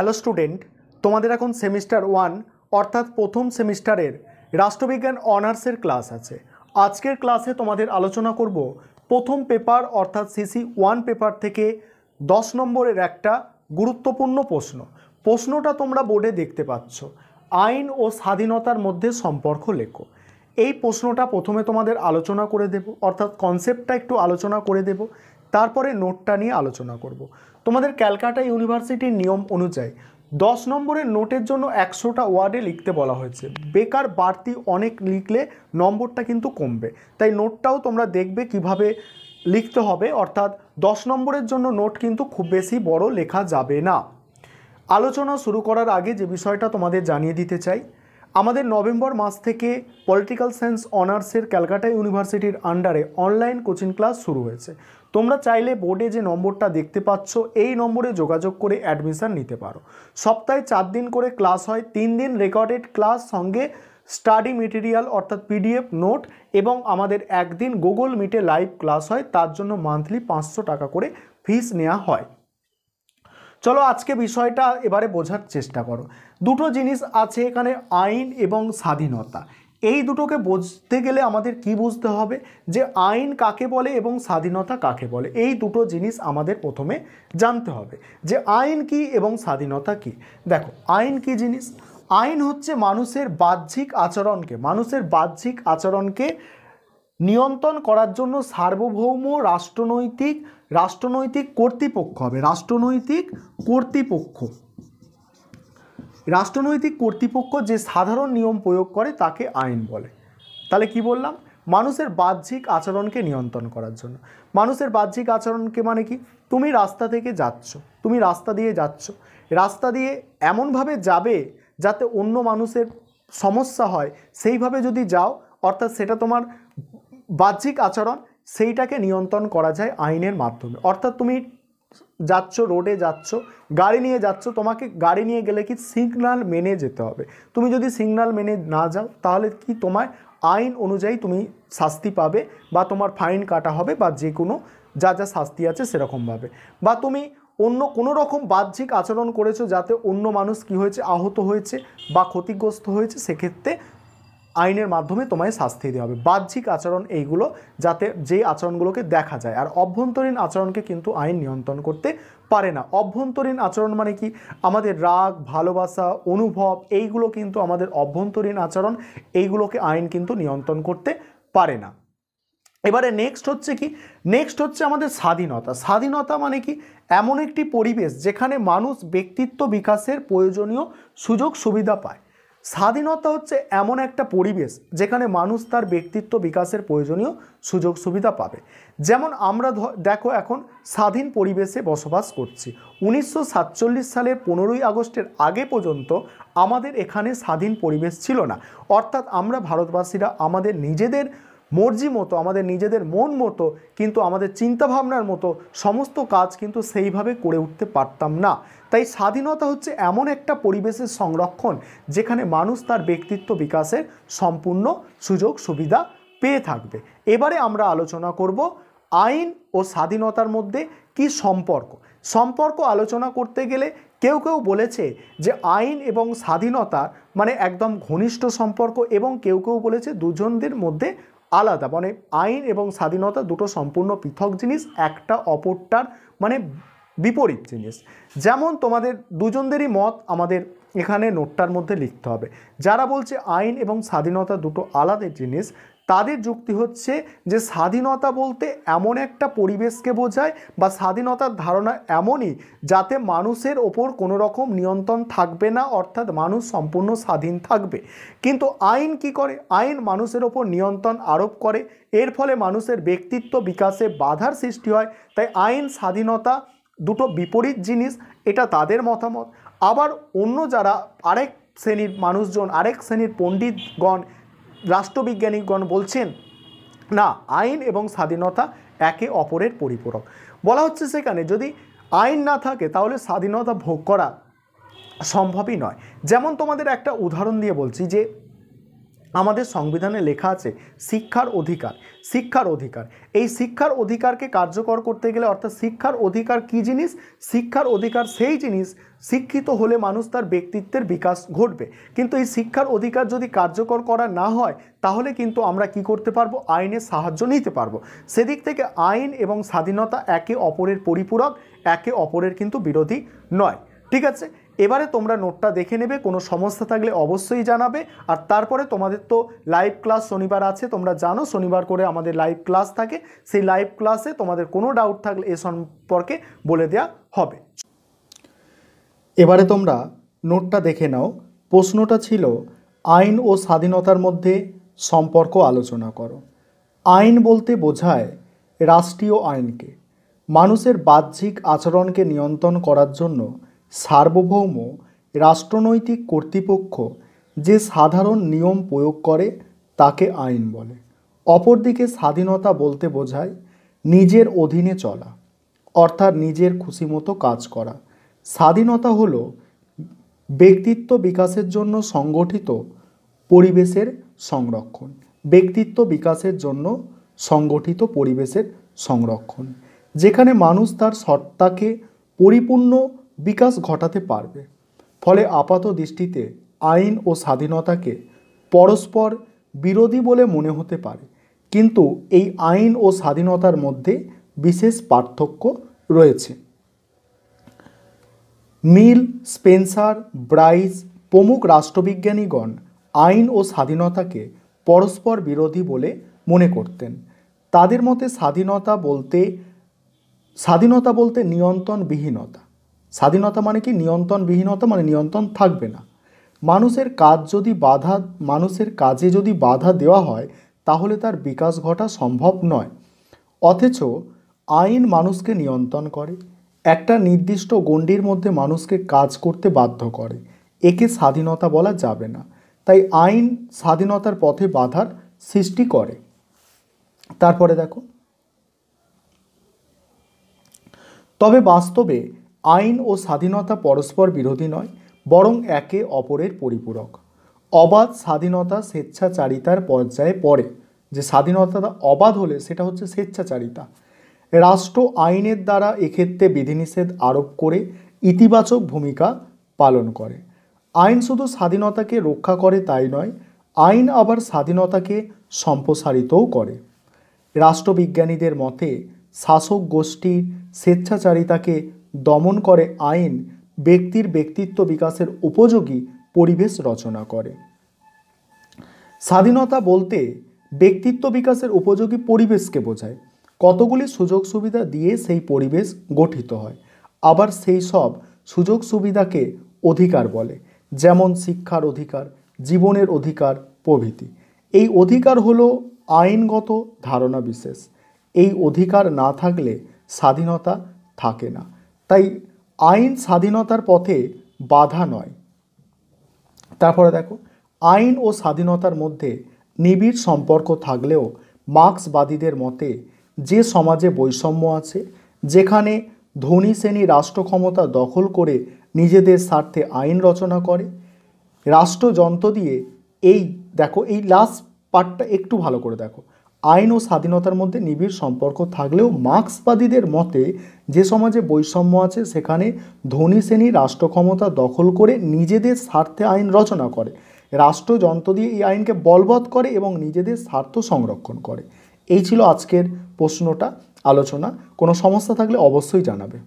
hello student তোমাদের এখন semester one অর্থাৎ প্রথম সেমিস্টারের রাষ্ট্রবিজ্ঞান অনার্সের ক্লাস আছে আজকের ক্লাসে তোমাদের আলোচনা করব প্রথম পেপার অর্থাৎ সিসি ওয়ান পেপার থেকে দশ নম্বরের একটা গুরুত্বপূর্ণ প্রশ্ন প্রশ্নটা তোমরা বোর্ডে দেখতে পাচ্ছ আইন ও স্বাধীনতার মধ্যে সম্পর্ক লেখো এই প্রশ্নটা প্রথমে তোমাদের আলোচনা করে দেব অর্থাৎ কনসেপ্টটা একটু আলোচনা করে দেব তারপরে নোটটা নিয়ে আলোচনা করব তোমাদের ক্যালকাটা ইউনিভার্সিটির নিয়ম অনুযায়ী দশ নম্বরের নোটের জন্য একশোটা ওয়ার্ডে লিখতে বলা হয়েছে বেকার বাড়তি অনেক লিখলে নম্বরটা কিন্তু কমবে তাই নোটটাও তোমরা দেখবে কিভাবে লিখতে হবে অর্থাৎ দশ নম্বরের জন্য নোট কিন্তু খুব বেশি বড় লেখা যাবে না আলোচনা শুরু করার আগে যে বিষয়টা তোমাদের জানিয়ে দিতে চাই আমাদের নভেম্বর মাস থেকে পলিটিক্যাল সায়েন্স অনার্সের ক্যালকাটা ইউনিভার্সিটির আন্ডারে অনলাইন কোচিং ক্লাস শুরু হয়েছে তোমরা চাইলে বোর্ডে যে নম্বরটা দেখতে পাচ্ছ এই নম্বরে যোগাযোগ করে অ্যাডমিশান নিতে পারো সপ্তাহে চার দিন করে ক্লাস হয় তিন দিন রেকর্ডেড ক্লাস সঙ্গে স্টাডি মেটেরিয়াল অর্থাৎ পিডিএফ নোট এবং আমাদের একদিন গুগল মিটে লাইভ ক্লাস হয় তার জন্য মান্থলি পাঁচশো টাকা করে ফিস নেওয়া হয় চলো আজকে বিষয়টা এবারে বোঝার চেষ্টা করো দুটো জিনিস আছে এখানে আইন এবং স্বাধীনতা এই দুটোকে বুঝতে গেলে আমাদের কি বুঝতে হবে যে আইন কাকে বলে এবং স্বাধীনতা কাকে বলে এই দুটো জিনিস আমাদের প্রথমে জানতে হবে যে আইন কি এবং স্বাধীনতা কি দেখো আইন কি জিনিস আইন হচ্ছে মানুষের বাহ্যিক আচরণকে মানুষের বাহ্যিক আচরণকে নিয়ন্ত্রণ করার জন্য সার্বভৌম রাষ্ট্রনৈতিক রাষ্ট্রনৈতিক কর্তৃপক্ষ হবে রাষ্ট্রনৈতিক কর্তৃপক্ষ রাষ্ট্রনৈতিক কর্তৃপক্ষ যে সাধারণ নিয়ম প্রয়োগ করে তাকে আইন বলে তাহলে কি বললাম মানুষের বাহ্যিক আচরণকে নিয়ন্ত্রণ করার জন্য মানুষের বাহ্যিক আচরণকে মানে কি তুমি রাস্তা থেকে যাচ্ছ তুমি রাস্তা দিয়ে যাচ্ছ রাস্তা দিয়ে এমনভাবে যাবে যাতে অন্য মানুষের সমস্যা হয় সেইভাবে যদি যাও অর্থাৎ সেটা তোমার বাহ্যিক আচরণ সেইটাকে নিয়ন্ত্রণ করা যায় আইনের মাধ্যমে অর্থাৎ তুমি যাচ্ছ রোডে যাচ্ছ গাড়ি নিয়ে যাচ্ছ তোমাকে গাড়ি নিয়ে গেলে কি সিগনাল মেনে যেতে হবে তুমি যদি সিগনাল মেনে না যাও তাহলে কি তোমার আইন অনুযায়ী তুমি শাস্তি পাবে বা তোমার ফাইন কাটা হবে বা যে কোনো যা যা শাস্তি আছে সেরকমভাবে বা তুমি অন্য কোনো রকম বাহ্যিক আচরণ করেছো যাতে অন্য মানুষ কি হয়েছে আহত হয়েছে বা ক্ষতিগ্রস্ত হয়েছে সেক্ষেত্রে আইনের মাধ্যমে তোমায় শাস্তি দেওয়া হবে বাহ্যিক আচরণ এইগুলো যাতে যেই আচরণগুলোকে দেখা যায় আর অভ্যন্তরীণ আচরণকে কিন্তু আইন নিয়ন্ত্রণ করতে পারে না অভ্যন্তরীণ আচরণ মানে কি আমাদের রাগ ভালোবাসা অনুভব এইগুলো কিন্তু আমাদের অভ্যন্তরীণ আচরণ এইগুলোকে আইন কিন্তু নিয়ন্ত্রণ করতে পারে না এবারে নেক্সট হচ্ছে কি নেক্সট হচ্ছে আমাদের স্বাধীনতা স্বাধীনতা মানে কি এমন একটি পরিবেশ যেখানে মানুষ ব্যক্তিত্ব বিকাশের প্রয়োজনীয় সুযোগ সুবিধা পায় স্বাধীনতা হচ্ছে এমন একটা পরিবেশ যেখানে মানুষ তার ব্যক্তিত্ব বিকাশের প্রয়োজনীয় সুযোগ সুবিধা পাবে যেমন আমরা দেখো এখন স্বাধীন পরিবেশে বসবাস করছি উনিশশো সালের পনেরোই আগস্টের আগে পর্যন্ত আমাদের এখানে স্বাধীন পরিবেশ ছিল না অর্থাৎ আমরা ভারতবাসীরা আমাদের নিজেদের মর্জি মতো আমাদের নিজেদের মন মতো কিন্তু আমাদের চিন্তাভাবনার মতো সমস্ত কাজ কিন্তু সেইভাবে করে উঠতে পারতাম না তাই স্বাধীনতা হচ্ছে এমন একটা পরিবেশের সংরক্ষণ যেখানে মানুষ তার ব্যক্তিত্ব বিকাশের সম্পূর্ণ সুযোগ সুবিধা পেয়ে থাকবে এবারে আমরা আলোচনা করব আইন ও স্বাধীনতার মধ্যে কি সম্পর্ক সম্পর্ক আলোচনা করতে গেলে কেউ কেউ বলেছে যে আইন এবং স্বাধীনতা মানে একদম ঘনিষ্ঠ সম্পর্ক এবং কেউ কেউ বলেছে দুজনদের মধ্যে আলাদা মানে আইন এবং স্বাধীনতা দুটো সম্পূর্ণ পৃথক জিনিস একটা অপরটার মানে বিপরীত জিনিস যেমন তোমাদের দুজনদেরই মত আমাদের এখানে নোটটার মধ্যে লিখতে হবে যারা বলছে আইন এবং স্বাধীনতা দুটো আলাদা জিনিস তাদের যুক্তি হচ্ছে যে স্বাধীনতা বলতে এমন একটা পরিবেশকে বোঝায় বা স্বাধীনতার ধারণা এমনই যাতে মানুষের ওপর কোনো রকম নিয়ন্ত্রণ থাকবে না অর্থাৎ মানুষ সম্পূর্ণ স্বাধীন থাকবে কিন্তু আইন কি করে আইন মানুষের ওপর নিয়ন্ত্রণ আরোপ করে এর ফলে মানুষের ব্যক্তিত্ব বিকাশে বাধার সৃষ্টি হয় তাই আইন স্বাধীনতা দুটো বিপরীত জিনিস এটা তাদের মতামত আবার অন্য যারা আরেক শ্রেণীর মানুষজন আরেক শ্রেণীর পণ্ডিতগণ রাষ্ট্রবিজ্ঞানীগণ বলছেন না আইন এবং স্বাধীনতা একে অপরের পরিপূরক বলা হচ্ছে সেখানে যদি আইন না থাকে তাহলে স্বাধীনতা ভোগ করা সম্ভবই নয় যেমন তোমাদের একটা উদাহরণ দিয়ে বলছি যে আমাদের সংবিধানে লেখা আছে শিক্ষার অধিকার শিক্ষার অধিকার এই শিক্ষার অধিকারকে কার্যকর করতে গেলে অর্থাৎ শিক্ষার অধিকার কি জিনিস শিক্ষার অধিকার সেই জিনিস শিক্ষিত হলে মানুষ তার ব্যক্তিত্বের বিকাশ ঘটবে কিন্তু এই শিক্ষার অধিকার যদি কার্যকর করা না হয় তাহলে কিন্তু আমরা কি করতে পারবো আইনের সাহায্য নিতে পারবো সেদিক থেকে আইন এবং স্বাধীনতা একে অপরের পরিপূরক একে অপরের কিন্তু বিরোধী নয় ঠিক আছে এবারে তোমরা নোটটা দেখে নেবে কোনো সমস্যা থাকলে অবশ্যই জানাবে আর তারপরে তোমাদের তো লাইভ ক্লাস শনিবার আছে তোমরা জানো শনিবার করে আমাদের লাইভ ক্লাস থাকে সেই লাইভ ক্লাসে তোমাদের কোনো ডাউট থাকলে এ সম্পর্কে বলে দেয়া হবে এবারে তোমরা নোটটা দেখে নাও প্রশ্নটা ছিল আইন ও স্বাধীনতার মধ্যে সম্পর্ক আলোচনা করো আইন বলতে বোঝায় রাষ্ট্রীয় আইনকে মানুষের বাহ্যিক আচরণকে নিয়ন্ত্রণ করার জন্য সার্বভৌম রাষ্ট্রনৈতিক কর্তৃপক্ষ যে সাধারণ নিয়ম প্রয়োগ করে তাকে আইন বলে অপরদিকে স্বাধীনতা বলতে বোঝায় নিজের অধীনে চলা অর্থাৎ নিজের খুশি মতো কাজ করা স্বাধীনতা হল ব্যক্তিত্ব বিকাশের জন্য সংগঠিত পরিবেশের সংরক্ষণ ব্যক্তিত্ব বিকাশের জন্য সংগঠিত পরিবেশের সংরক্ষণ যেখানে মানুষ তার সত্তাকে পরিপূর্ণ বিকাশ ঘটাতে পারবে ফলে আপাত দৃষ্টিতে আইন ও স্বাধীনতাকে পরস্পর বিরোধী বলে মনে হতে পারে কিন্তু এই আইন ও স্বাধীনতার মধ্যে বিশেষ পার্থক্য রয়েছে মিল স্পেন্সার ব্রাইস প্রমুখ রাষ্ট্রবিজ্ঞানীগণ আইন ও স্বাধীনতাকে পরস্পর বিরোধী বলে মনে করতেন তাদের মতে স্বাধীনতা বলতে স্বাধীনতা বলতে নিয়ন্ত্রণবিহীনতা স্বাধীনতা মানে কি নিয়ন্ত্রণবিহীনতা মানে নিয়ন্ত্রণ থাকবে না মানুষের কাজ যদি বাধা মানুষের কাজে যদি বাধা দেওয়া হয় তাহলে তার বিকাশ ঘটা সম্ভব নয় অথচ আইন মানুষকে নিয়ন্ত্রণ করে একটা নির্দিষ্ট গণ্ডির মধ্যে মানুষকে কাজ করতে বাধ্য করে একে স্বাধীনতা বলা যাবে না তাই আইন স্বাধীনতার পথে বাধার সৃষ্টি করে তারপরে দেখো তবে বাস্তবে আইন ও স্বাধীনতা পরস্পর বিরোধী নয় বরং একে অপরের পরিপূরক অবাধ স্বাধীনতা স্বেচ্ছাচারিতার পর্যায়ে পড়ে যে স্বাধীনতা অবাধ হলে সেটা হচ্ছে স্বেচ্ছাচারিতা রাষ্ট্র আইনের দ্বারা এক্ষেত্রে বিধিনিষেধ আরোপ করে ইতিবাচক ভূমিকা পালন করে আইন শুধু স্বাধীনতাকে রক্ষা করে তাই নয় আইন আবার স্বাধীনতাকে সম্প্রসারিতও করে রাষ্ট্রবিজ্ঞানীদের মতে শাসক গোষ্ঠীর স্বেচ্ছাচারিতাকে দমন করে আইন ব্যক্তির ব্যক্তিত্ব বিকাশের উপযোগী পরিবেশ রচনা করে স্বাধীনতা বলতে ব্যক্তিত্ব বিকাশের উপযোগী পরিবেশকে বোঝায় কতগুলি সুযোগ সুবিধা দিয়ে সেই পরিবেশ গঠিত হয় আবার সেই সব সুযোগ সুবিধাকে অধিকার বলে যেমন শিক্ষার অধিকার জীবনের অধিকার প্রভৃতি এই অধিকার হলো আইনগত ধারণা বিশেষ এই অধিকার না থাকলে স্বাধীনতা থাকে না তাই আইন স্বাধীনতার পথে বাধা নয় তারপরে দেখো আইন ও স্বাধীনতার মধ্যে নিবিড় সম্পর্ক থাকলেও মার্ক্সবাদীদের মতে যে সমাজে বৈষম্য আছে যেখানে ধনী শ্রেণী রাষ্ট্র ক্ষমতা দখল করে নিজেদের স্বার্থে আইন রচনা করে রাষ্ট্রযন্ত্র দিয়ে এই দেখো এই লাস্ট পার্টটা একটু ভালো করে দেখো আইন ও স্বাধীনতার মধ্যে নিবিড় সম্পর্ক থাকলেও মার্ক্সবাদীদের মতে যে সমাজে বৈষম্য আছে সেখানে ধনী শ্রেণী রাষ্ট্রক্ষমতা দখল করে নিজেদের স্বার্থে আইন রচনা করে রাষ্ট্রযন্ত্র দিয়ে এই আইনকে বলবৎ করে এবং নিজেদের স্বার্থ সংরক্ষণ করে এই ছিল আজকের প্রশ্নটা আলোচনা কোনো সমস্যা থাকলে অবশ্যই জানাবে